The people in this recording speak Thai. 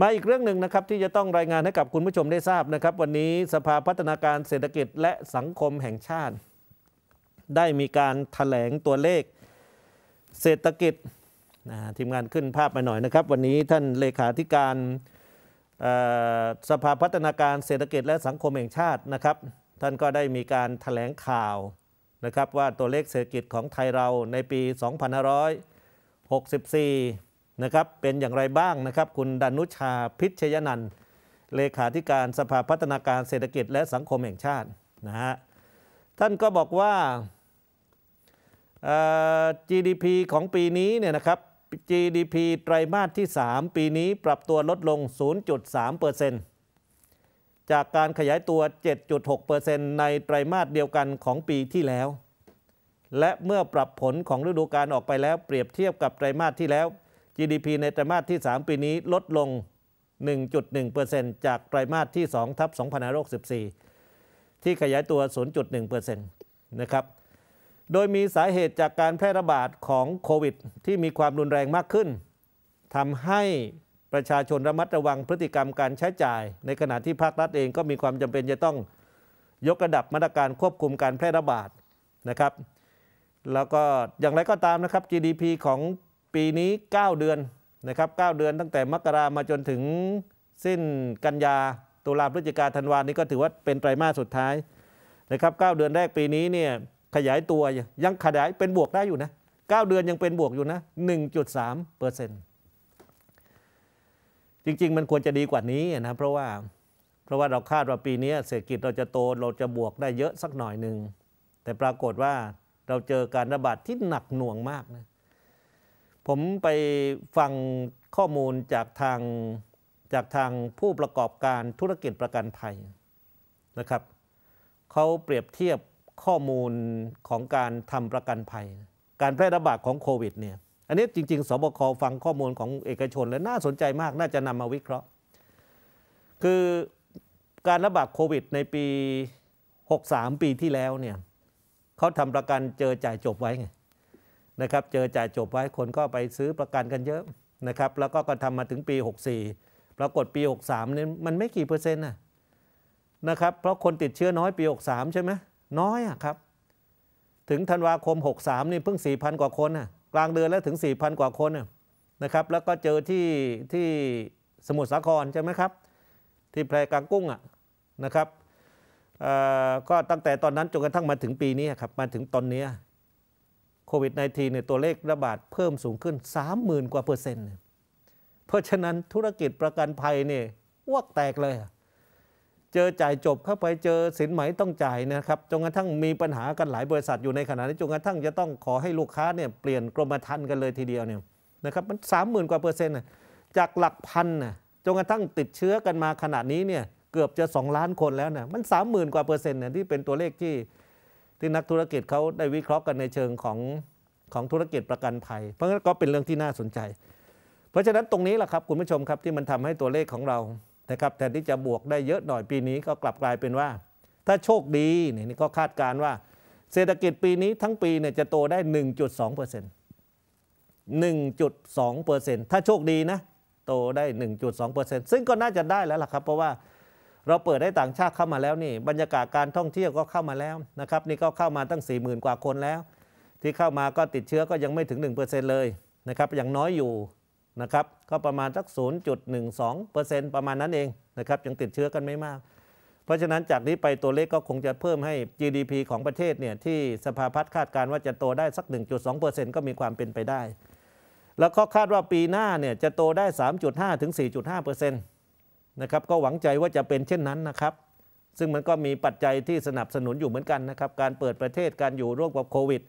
มาอีกเรื่องหนึ่งนะครับที่จะต้องรายงานให้กับคุณผู้ชมได้ทราบนะครับ วันนี้สภาพัฒนาการเศรษฐกิจและสังคมแห่งชาติ ได้มีการถแถลงตัวเลขเศรษฐกิจทีมงานขึ้นภาพมาหน่อยนะครับ วันนี้ท่านเลขาธิการสภาพัฒนาการเศรษฐกิจและสังคมแห่งชาตินะครับ ท่านก็ได้มีการถแถลงข่าวนะครับว่าตัวเลขเศรษฐกิจของไทยเราในปี 2564นะครับ เป็นอย่างไรบ้างนะครับ คุณดานุชาพิชยนันท์เลขาธิการสภาพัฒนาการเศรษฐกิจและสังคมแห่งชาตินะฮะท่านก็บอกว่า GDP ของปีนี้เนี่ยนะครับ GDP ไตรมาสที่ 3 ปีนี้ปรับตัวลดลง 0.3%จากการขยายตัว 7.6%ในไตรมาสเดียวกันของปีที่แล้ว และเมื่อปรับผลของฤดูกาลออกไปแล้ว เปรียบเทียบกับไตรมาสที่แล้ว GDP ในไตรมาสที่ 3 ปีนี้ลดลง 1.1%จากไตรมาสที่2ทับ2564ที่ขยายตัว 0.1%นะครับโดยมีสาเหตุจากการแพร่ระบาดของโควิด ที่มีความรุนแรงมากขึ้นทำให้ประชาชนระมัดระวังพฤติกรรมการใช้จ่าย ในขณะที่ภาครัฐเองก็มีความจำเป็นจะต้องยกระดับมาตรการควบคุมการแพร่ระบาดนะครับ แล้วก็อย่างไรก็ตามนะครับ GDP ของปีนี้ 9 เดือนนะครับ 9 เดือนตั้งแต่มกรามาจนถึงสิ้นกันยาตุลาพฤศจิกาธันวานี้ก็ถือว่าเป็นไตรมาสสุดท้ายนะครับ 9 เดือนแรกปีนี้เนี่ยขยายตัวยังขยายเป็นบวกได้อยู่นะ9เดือนยังเป็นบวกอยู่นะ1.3เปอร์เซ็นต์จริงๆมันควรจะดีกว่านี้นะ เพราะว่าเพราะว่าเราคาดว่าปีนี้ เศรษฐกิจเราจะโตเราจะบวกได้เยอะสักหน่อยหนึ่งแต่ปรากฏว่าเราเจอการระบาดที่หนักหน่วงมากนะผมไปฟังข้อมูลจากทางจากทางผู้ประกอบการธุรกิจประกันภัยนะครับเขาเปรียบเทียบข้อมูลของการทำประกันภัยการแพร่ระบาดของโควิดเนี่ยอันนี้จริง ๆสบคฟังข้อมูลของเอกชนและน่าสนใจมากน่าจะนำมาวิเคราะห์ คือการระบาดโควิดในปี 63 ปีที่แล้วเนี่ยเขาทำประกันเจอจ่ายจบไว้ไงนะครับเจอจ่ายจบไว้คนก็ไปซื้อประกันกันเยอะนะครับแล้วก็กระทำมาถึงปี 64 ปรากฏปี 63เนี่ยมันไม่กี่เปอร์เซ็นต์นะนะครับเพราะคนติดเชื้อน้อยปี 63 ใช่ไหมน้อยอะครับ ถึงธันวาคม 63 นี่เพิ่ง 4,000 กว่าคนนะกลางเดือนแล้วถึง 4,000 กว่าคนนะครับแล้วก็เจอที่ที่สมุทรสาครใช่ไหมครับ ที่แพรกลางกุ้งอะนะครับก็ตั้งแต่ตอนนั้นจนกระทั่งมาถึงปีนี้ครับมาถึงตอนนี้โควิด -19 เนี่ยตัวเลขระบาดเพิ่มสูงขึ้น 30,000กว่าเปอร์เซ็นต์ เพราะฉะนั้นธุรกิจประกันภัยเนี่ยวกแตกเลย เจอจ่ายจบเข้าไปเจอสินไหมต้องจ่ายนะครับจนกระทั่งมีปัญหากันหลายบริษัทอยู่ในขณะนี้จนกระทั่งจะต้องขอให้ลูกค้าเนี่ยเปลี่ยนกรมธรรม์กันเลยทีเดียวเนี่ยนะครับมันสามหมื่นกว่าเปอร์เซ็นต์จากหลักพันนะจนกระทั่งติดเชื้อกันมาขนาดนี้เนี่ยเกือบจะ 2 ล้านคนแล้วนะมัน30,000กว่าเปอร์เซ็นต์เนี่ยที่เป็นตัวเลขที่ที่นักธุรกิจเขาได้วิเคราะห์กันในเชิงของของธุรกิจประกันภัยเพราะงั้นก็เป็นเรื่องที่น่าสนใจ เพราะฉะนั้นตรงนี้แหละครับคุณผู้ชมครับที่มันทำให้ตัวเลขของเรานะครับแทนที่จะบวกได้เยอะหน่อยปีนี้ก็กลับกลายเป็นว่า ถ้าโชคดีนี่ก็คาดการว่า เศรษฐกิจปีนี้ทั้งปีเนี่ยจะโตได้ 1.2% 1.2%ถ้าโชคดีนะโตได้ 1.2%ซึ่งก็น่าจะได้แล้วล่ะครับ เพราะว่าเราเปิดให้ต่างชาติเข้ามาแล้วนี่บรรยากาศการท่องเที่ยวก็เข้ามาแล้วนะครับนี่ก็เข้ามาตั้ง 4 0,000 กว่าคนแล้ว ที่เข้ามาก็ติดเชื้อก็ยังไม่ถึง 1%เเลยนะครับยังน้อยอยู่นะครับก็ประมาณสัก 0.12%ประมาณนั้นเองนะครับยังติดเชื้อกันไม่มาก เพราะฉะนั้นจากนี้ไปตัวเลขก็คงจะเพิ่มให้ GDP ของประเทศเนี่ยที่สภาพัฒน์คาดการว่าจะโตได้สัก 1.2%ก็มีความเป็นไปได้ แล้วก็คาดว่าปีหน้าเนี่ยจะโตได้ 3.5ถึง4.5%เนะครับก็หวังใจว่าจะเป็นเช่นนั้นนะครับซึ่งมันก็มีปัจจัยที่สนับสนุนอยู่เหมือนกันนะครับการเปิดประเทศการอยู่ร่วมกับโควิด